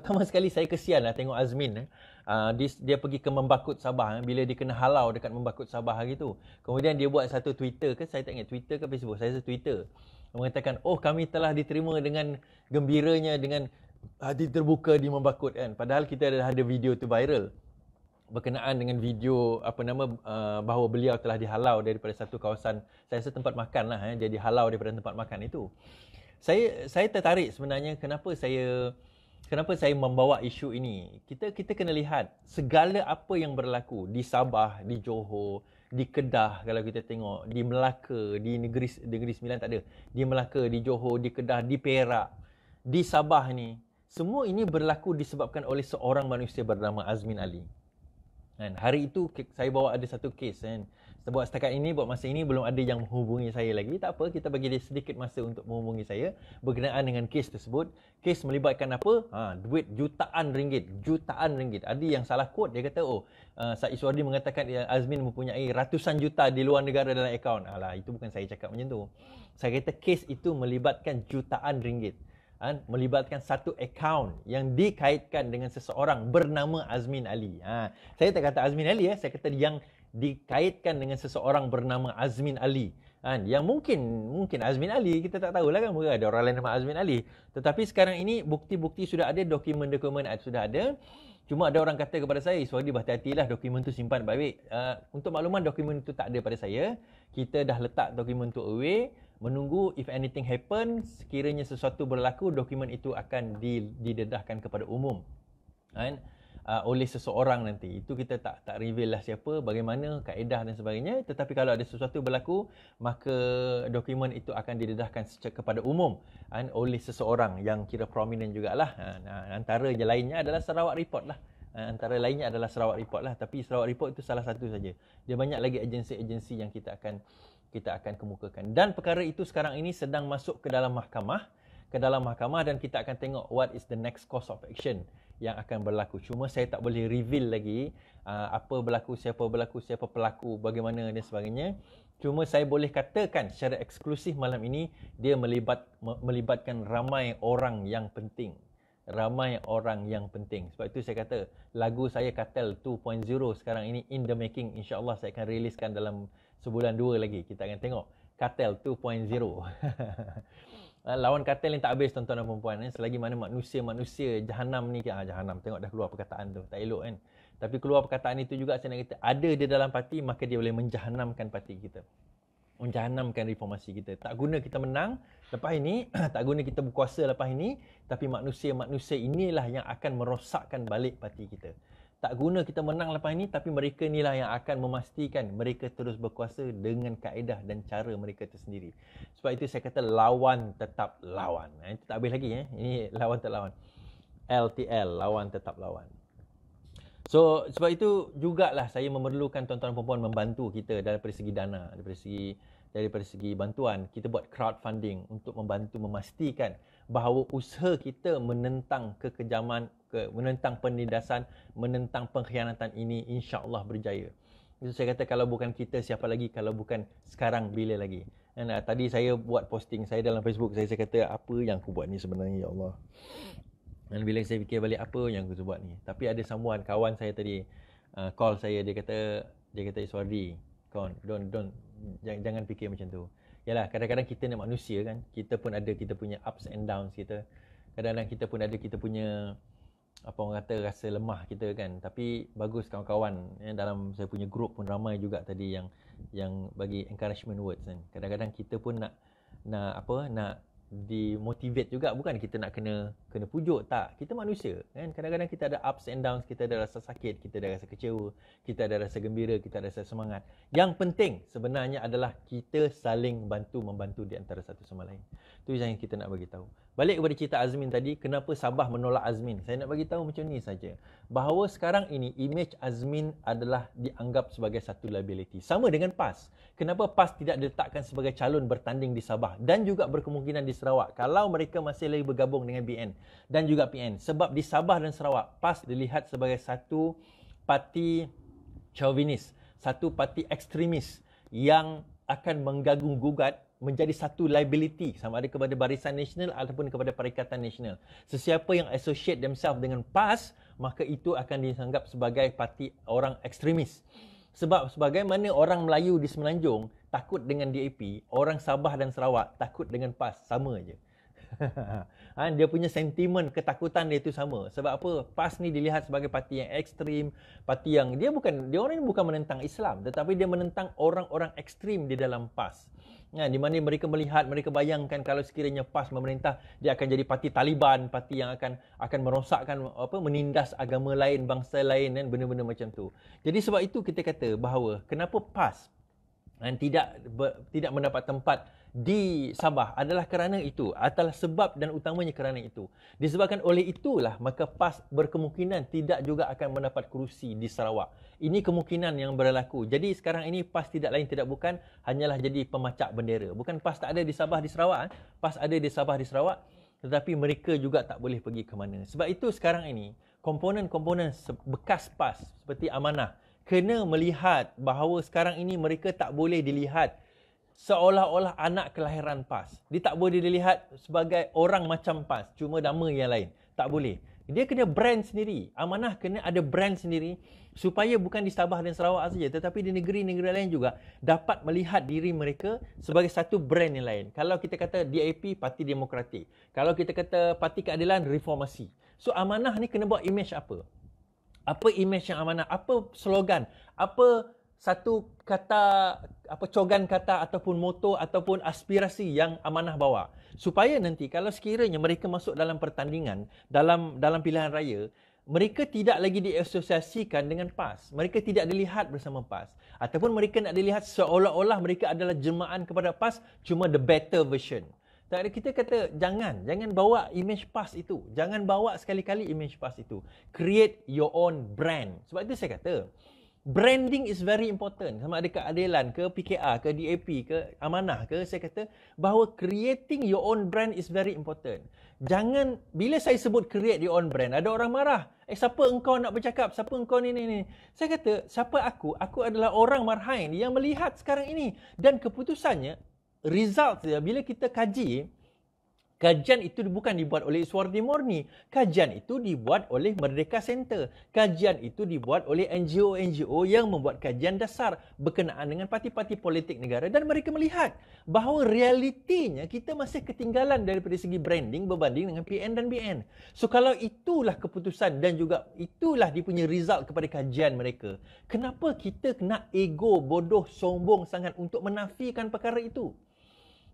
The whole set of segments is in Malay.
pertama sekali saya kesian lah tengok Azmin eh. Uh, dia, dia pergi ke Membakut Sabah eh, bila dia kena halau dekat Membakut Sabah hari tu. Kemudian dia buat satu Twitter ke saya tak ingat Twitter ke Facebook. Saya rasa Twitter. Mengatakan, oh kami telah diterima dengan gembiranya dengan hati ah, terbuka di Membakut kan. Padahal kita dah ada video tu viral. Berkenaan dengan video apa nama uh, bahawa beliau telah dihalau daripada satu kawasan. Saya rasa tempat makan lah. Eh, jadi halau daripada tempat makan itu. Saya, saya tertarik sebenarnya kenapa saya kenapa saya membawa isu ini? Kita kita kena lihat segala apa yang berlaku di Sabah, di Johor, di Kedah kalau kita tengok, di Melaka, di negeri negeri Sembilan tak ada. Di Melaka, di Johor, di Kedah, di Perak, di Sabah ni, semua ini berlaku disebabkan oleh seorang manusia bernama Azmin Ali. Kan hari itu saya bawa ada satu kes kan sebab setakat ini buat masa ini belum ada yang menghubungi saya lagi tak apa kita bagi dia sedikit masa untuk menghubungi saya berkenaan dengan kes tersebut kes melibatkan apa ha duit jutaan ringgit jutaan ringgit ada yang salah quote dia kata oh uh, Said Iswardi mengatakan ya, Azmin mempunyai ratusan juta di luar negara dalam akaun alah itu bukan saya cakap macam tu saya kata kes itu melibatkan jutaan ringgit Ha, melibatkan satu akaun yang dikaitkan dengan seseorang bernama Azmin Ali. Ha, saya tak kata Azmin Ali, ya, saya kata yang dikaitkan dengan seseorang bernama Azmin Ali kan yang mungkin mungkin Azmin Ali kita tak tahulah kan mungkin ada orang lain nama Azmin Ali tetapi sekarang ini bukti-bukti sudah ada dokumen-dokumen sudah ada cuma ada orang kata kepada saya Iswadi berhati-hatilah dokumen tu simpan baik uh, untuk makluman dokumen itu tak ada pada saya kita dah letak dokumen tu away menunggu if anything happen sekiranya sesuatu berlaku dokumen itu akan didedahkan kepada umum kan right? uh, oleh seseorang nanti. Itu kita tak tak reveal lah siapa, bagaimana, kaedah dan sebagainya. Tetapi kalau ada sesuatu berlaku, maka dokumen itu akan didedahkan kepada umum kan, oleh seseorang yang kira prominent jugalah. Uh, antara yang lainnya adalah Sarawak Report lah. Uh, antara lainnya adalah Sarawak Report lah. Tapi Sarawak Report itu salah satu saja. Dia banyak lagi agensi-agensi yang kita akan kita akan kemukakan. Dan perkara itu sekarang ini sedang masuk ke dalam mahkamah ke dalam mahkamah dan kita akan tengok what is the next course of action yang akan berlaku. Cuma saya tak boleh reveal lagi uh, apa berlaku, siapa berlaku, siapa pelaku, bagaimana dan sebagainya. Cuma saya boleh katakan secara eksklusif malam ini dia melibat melibatkan ramai orang yang penting. Ramai orang yang penting. Sebab itu saya kata lagu saya Katel 2.0 sekarang ini in the making. InsyaAllah saya akan riliskan dalam sebulan dua lagi. Kita akan tengok Katel 2.0. Eh, lawan kata lain tak habis tuan-tuan dan puan-puan eh. selagi mana manusia-manusia jahanam ni ah jahanam tengok dah keluar perkataan tu tak elok kan tapi keluar perkataan itu juga saya nak kata ada dia dalam parti maka dia boleh menjahanamkan parti kita menjahanamkan reformasi kita tak guna kita menang lepas ini tak guna kita berkuasa lepas ini tapi manusia-manusia inilah yang akan merosakkan balik parti kita tak guna kita menang lepas ini tapi mereka inilah yang akan memastikan mereka terus berkuasa dengan kaedah dan cara mereka tersendiri. Sebab itu saya kata lawan tetap lawan. Eh, itu tak habis lagi. Eh. Ini lawan tetap lawan. LTL, lawan tetap lawan. So sebab itu jugalah saya memerlukan tuan-tuan perempuan membantu kita daripada segi dana, daripada segi daripada segi bantuan, kita buat crowdfunding untuk membantu memastikan bahawa usaha kita menentang kekejaman, ke, menentang penindasan, menentang pengkhianatan ini insya-Allah berjaya. Jadi saya kata kalau bukan kita siapa lagi kalau bukan sekarang bila lagi. Dan, uh, eh, tadi saya buat posting saya dalam Facebook saya saya kata apa yang aku buat ni sebenarnya ya Allah. Dan bila saya fikir balik apa yang aku buat ni. Tapi ada someone kawan saya tadi uh, call saya dia kata dia kata sorry. kawan don don jangan, jangan fikir macam tu. Yalah, kadang-kadang kita ni manusia kan. Kita pun ada kita punya ups and downs kita. Kadang-kadang kita pun ada kita punya apa orang kata rasa lemah kita kan. Tapi bagus kawan-kawan ya, dalam saya punya group pun ramai juga tadi yang yang bagi encouragement words kan. Kadang-kadang kita pun nak nak apa nak dimotivate juga bukan kita nak kena kena pujuk tak kita manusia kan kadang-kadang kita ada ups and downs kita ada rasa sakit kita ada rasa kecewa kita ada rasa gembira kita ada rasa semangat yang penting sebenarnya adalah kita saling bantu membantu di antara satu sama lain tu yang kita nak bagi tahu balik kepada cerita Azmin tadi kenapa Sabah menolak Azmin saya nak bagi tahu macam ni saja bahawa sekarang ini image Azmin adalah dianggap sebagai satu liability sama dengan PAS kenapa PAS tidak diletakkan sebagai calon bertanding di Sabah dan juga berkemungkinan di Sarawak kalau mereka masih lagi bergabung dengan BN dan juga PN sebab di Sabah dan Sarawak PAS dilihat sebagai satu parti chauvinis satu parti ekstremis yang akan mengganggu gugat menjadi satu liability sama ada kepada barisan nasional ataupun kepada perikatan nasional. Sesiapa yang associate themselves dengan PAS, maka itu akan dianggap sebagai parti orang ekstremis. Sebab sebagaimana orang Melayu di Semenanjung takut dengan DAP, orang Sabah dan Sarawak takut dengan PAS, sama je. ha, dia punya sentimen ketakutan dia tu sama sebab apa PAS ni dilihat sebagai parti yang ekstrim parti yang dia bukan dia orang ni bukan menentang Islam tetapi dia menentang orang-orang ekstrim di dalam PAS ha, di mana mereka melihat mereka bayangkan kalau sekiranya PAS memerintah dia akan jadi parti Taliban parti yang akan akan merosakkan apa menindas agama lain bangsa lain dan benda-benda macam tu jadi sebab itu kita kata bahawa kenapa PAS dan tidak ber, tidak mendapat tempat di Sabah adalah kerana itu adalah sebab dan utamanya kerana itu disebabkan oleh itulah maka PAS berkemungkinan tidak juga akan mendapat kerusi di Sarawak ini kemungkinan yang berlaku jadi sekarang ini PAS tidak lain tidak bukan hanyalah jadi pemacak bendera bukan PAS tak ada di Sabah di Sarawak eh? PAS ada di Sabah di Sarawak tetapi mereka juga tak boleh pergi ke mana sebab itu sekarang ini komponen-komponen bekas PAS seperti amanah kena melihat bahawa sekarang ini mereka tak boleh dilihat seolah-olah anak kelahiran PAS. Dia tak boleh dilihat sebagai orang macam PAS, cuma nama yang lain. Tak boleh. Dia kena brand sendiri. Amanah kena ada brand sendiri supaya bukan di Sabah dan Sarawak saja tetapi di negeri-negeri lain juga dapat melihat diri mereka sebagai satu brand yang lain. Kalau kita kata DAP, Parti Demokratik. Kalau kita kata Parti Keadilan, Reformasi. So amanah ni kena buat image apa? apa imej yang amanah apa slogan apa satu kata apa cogan kata ataupun moto ataupun aspirasi yang amanah bawa supaya nanti kalau sekiranya mereka masuk dalam pertandingan dalam dalam pilihan raya mereka tidak lagi diasosiasikan dengan PAS. Mereka tidak dilihat bersama PAS. Ataupun mereka nak dilihat seolah-olah mereka adalah jemaah kepada PAS cuma the better version. Tak ada kita kata jangan, jangan bawa image pass itu. Jangan bawa sekali-kali image pass itu. Create your own brand. Sebab itu saya kata branding is very important. Sama ada keadilan ke PKR ke DAP ke amanah ke saya kata bahawa creating your own brand is very important. Jangan bila saya sebut create your own brand ada orang marah. Eh siapa engkau nak bercakap? Siapa engkau ni ni ni? Saya kata siapa aku? Aku adalah orang marhain yang melihat sekarang ini dan keputusannya result dia bila kita kaji Kajian itu bukan dibuat oleh Iswardi Morni. Kajian itu dibuat oleh Merdeka Center. Kajian itu dibuat oleh NGO-NGO yang membuat kajian dasar berkenaan dengan parti-parti politik negara dan mereka melihat bahawa realitinya kita masih ketinggalan daripada segi branding berbanding dengan PN dan BN. So kalau itulah keputusan dan juga itulah dipunya result kepada kajian mereka, kenapa kita nak ego, bodoh, sombong sangat untuk menafikan perkara itu?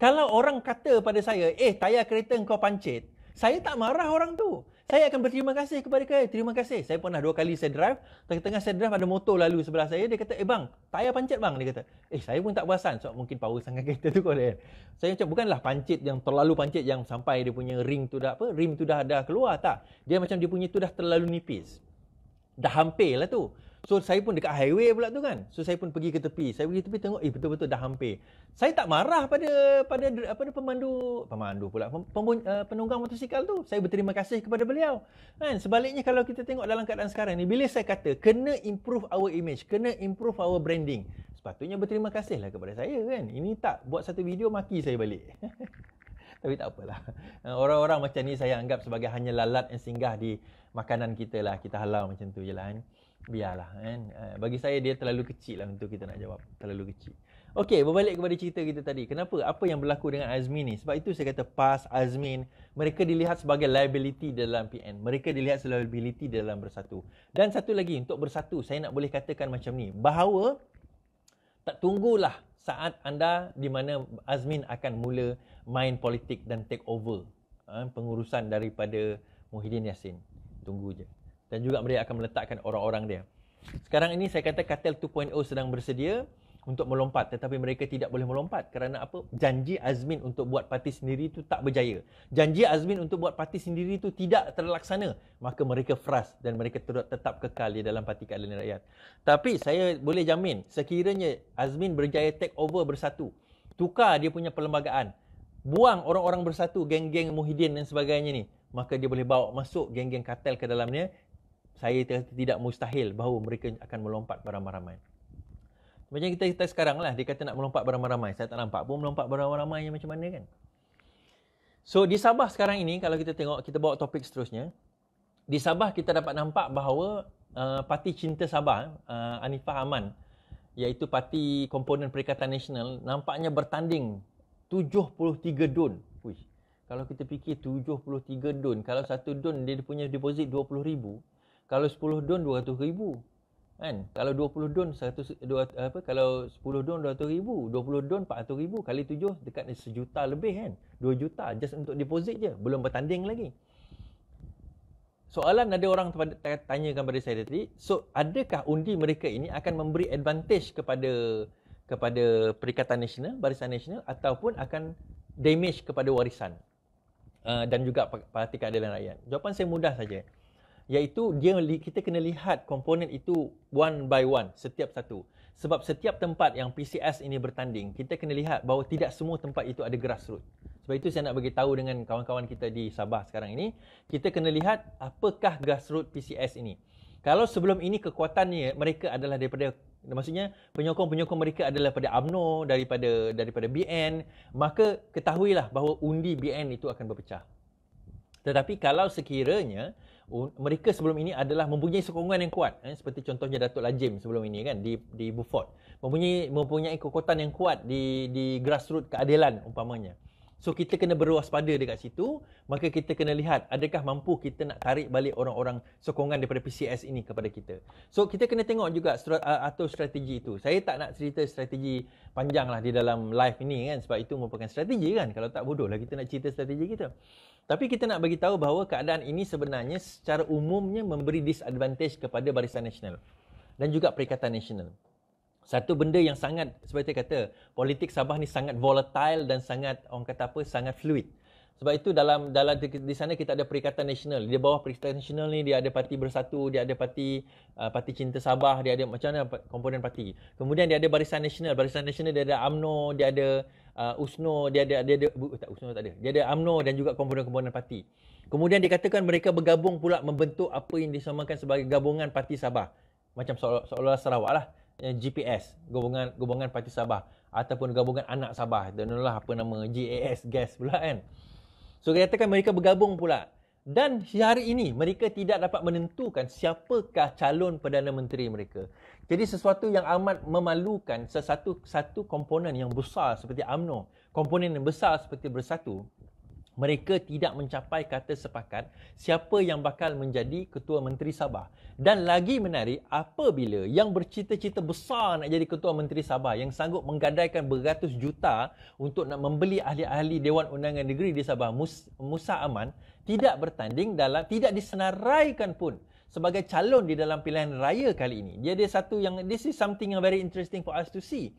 Kalau orang kata pada saya, eh tayar kereta kau pancit, saya tak marah orang tu. Saya akan berterima kasih kepada kereta. Terima kasih. Saya pernah dua kali saya drive. Tengah-tengah saya drive ada motor lalu sebelah saya. Dia kata, eh bang, tayar pancit bang. Dia kata, eh saya pun tak perasan. Sebab so, mungkin power sangat kereta tu kot. Kan? Saya macam, bukanlah pancit yang terlalu pancit yang sampai dia punya ring tu dah apa. Rim tu dah, dah keluar tak. Dia macam dia punya tu dah terlalu nipis. Dah hampir lah tu. So saya pun dekat highway pula tu kan. So saya pun pergi ke tepi. Saya pergi tepi tengok eh betul-betul dah hampir. Saya tak marah pada pada apa ni pemandu pemandu pula pem, pem, uh, eh, penunggang motosikal tu. Saya berterima kasih kepada beliau. Kan sebaliknya kalau kita tengok dalam keadaan sekarang ni bila saya kata kena improve our image, kena improve our branding. Sepatutnya berterima kasihlah kepada saya kan. Ini tak buat satu video maki saya balik. Tapi tak apalah. Eh, orang-orang macam ni saya anggap sebagai hanya lalat yang singgah di makanan kita lah. Kita halau macam tu je lah. Kan? biarlah kan eh, bagi saya dia terlalu kecil lah untuk kita nak jawab terlalu kecil okey berbalik kepada cerita kita tadi kenapa apa yang berlaku dengan Azmin ni sebab itu saya kata pas Azmin mereka dilihat sebagai liability dalam PN mereka dilihat sebagai liability dalam bersatu dan satu lagi untuk bersatu saya nak boleh katakan macam ni bahawa tak tunggulah saat anda di mana Azmin akan mula main politik dan take over eh, pengurusan daripada Muhyiddin Yassin. Tunggu je dan juga mereka akan meletakkan orang-orang dia. Sekarang ini saya kata Katel 2.0 sedang bersedia untuk melompat tetapi mereka tidak boleh melompat kerana apa? Janji Azmin untuk buat parti sendiri itu tak berjaya. Janji Azmin untuk buat parti sendiri itu tidak terlaksana. Maka mereka fras dan mereka tetap kekal di dalam Parti Keadilan Rakyat. Tapi saya boleh jamin sekiranya Azmin berjaya take over bersatu, tukar dia punya perlembagaan, buang orang-orang bersatu, geng-geng Muhyiddin dan sebagainya ni, maka dia boleh bawa masuk geng-geng katel ke dalamnya saya tidak mustahil bahawa mereka akan melompat beramai-ramai. Macam kita, kita sekarang lah, dia kata nak melompat beramai-ramai. Saya tak nampak pun melompat beramai-ramai macam mana kan. So di Sabah sekarang ini, kalau kita tengok, kita bawa topik seterusnya. Di Sabah kita dapat nampak bahawa uh, parti cinta Sabah, uh, Anifah Aman, iaitu parti komponen Perikatan Nasional, nampaknya bertanding 73 dun. Uish, kalau kita fikir 73 dun, kalau satu dun dia punya deposit 20 ribu, kalau 10 don 200 ribu kan kalau 20 don 100 2, apa kalau 10 don 200 ribu 20 don 400 ribu kali 7 dekat ni sejuta lebih kan 2 juta just untuk deposit je belum bertanding lagi Soalan ada orang tanya kepada saya tadi, so adakah undi mereka ini akan memberi advantage kepada kepada Perikatan Nasional, Barisan Nasional ataupun akan damage kepada warisan uh, dan juga Parti Keadilan Rakyat? Jawapan saya mudah saja iaitu dia kita kena lihat komponen itu one by one setiap satu sebab setiap tempat yang PCS ini bertanding kita kena lihat bahawa tidak semua tempat itu ada grassroots sebab itu saya nak bagi tahu dengan kawan-kawan kita di Sabah sekarang ini kita kena lihat apakah grassroots PCS ini kalau sebelum ini kekuatannya mereka adalah daripada maksudnya penyokong-penyokong mereka adalah daripada AMNO daripada daripada BN maka ketahuilah bahawa undi BN itu akan berpecah tetapi kalau sekiranya mereka sebelum ini adalah mempunyai sokongan yang kuat eh, seperti contohnya Datuk Lajim sebelum ini kan di di Beaufort mempunyai mempunyai kekuatan yang kuat di di grassroots keadilan umpamanya so kita kena berwaspada dekat situ maka kita kena lihat adakah mampu kita nak tarik balik orang-orang sokongan daripada PCS ini kepada kita so kita kena tengok juga strat, atau strategi itu saya tak nak cerita strategi panjanglah di dalam live ini kan sebab itu merupakan strategi kan kalau tak bodohlah kita nak cerita strategi kita tapi kita nak bagi tahu bahawa keadaan ini sebenarnya secara umumnya memberi disadvantage kepada Barisan Nasional dan juga Perikatan Nasional. Satu benda yang sangat seperti kata politik Sabah ni sangat volatile dan sangat orang kata apa sangat fluid. Sebab itu dalam dalam di sana kita ada Perikatan Nasional. Di bawah Perikatan Nasional ni dia ada Parti Bersatu, dia ada Parti uh, Parti Cinta Sabah, dia ada macam mana komponen parti. Kemudian dia ada Barisan Nasional. Barisan Nasional dia ada AMNO, dia ada uh, USNO, dia ada dia ada bu, tak USNO tak ada. Dia ada AMNO dan juga komponen-komponen parti. Kemudian dikatakan mereka bergabung pula membentuk apa yang disamakan sebagai gabungan Parti Sabah. Macam seolah-olah Sarawak lah. Eh, GPS, gabungan gabungan Parti Sabah ataupun gabungan anak Sabah. Dan apa nama GAS, GAS pula kan. So katakan mereka bergabung pula dan hari ini mereka tidak dapat menentukan siapakah calon perdana menteri mereka. Jadi sesuatu yang amat memalukan sesuatu satu komponen yang besar seperti AMNO, komponen yang besar seperti Bersatu mereka tidak mencapai kata sepakat siapa yang bakal menjadi ketua menteri Sabah dan lagi menarik apabila yang bercita-cita besar nak jadi ketua menteri Sabah yang sanggup menggadaikan beratus juta untuk nak membeli ahli-ahli dewan undangan negeri di Sabah Musa Aman tidak bertanding dalam tidak disenaraikan pun sebagai calon di dalam pilihan raya kali ini dia ada satu yang this is something yang very interesting for us to see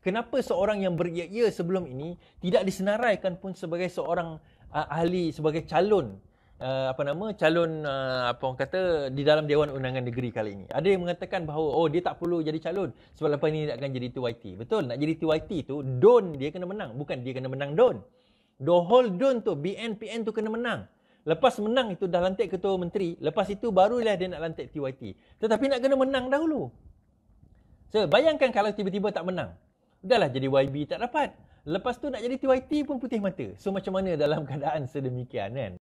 Kenapa seorang yang beriya-iya sebelum ini tidak disenaraikan pun sebagai seorang uh, ahli sebagai calon uh, apa nama calon uh, apa orang kata di dalam dewan undangan negeri kali ini. Ada yang mengatakan bahawa oh dia tak perlu jadi calon sebab lepas ini dia akan jadi TYT. Betul, nak jadi TYT tu don dia kena menang, bukan dia kena menang don. The whole don tu BNPN tu kena menang. Lepas menang itu dah lantik ketua menteri, lepas itu barulah dia nak lantik TYT. Tetapi nak kena menang dahulu. So, bayangkan kalau tiba-tiba tak menang dahlah jadi YB tak dapat. Lepas tu nak jadi TYT pun putih mata. So macam mana dalam keadaan sedemikian kan?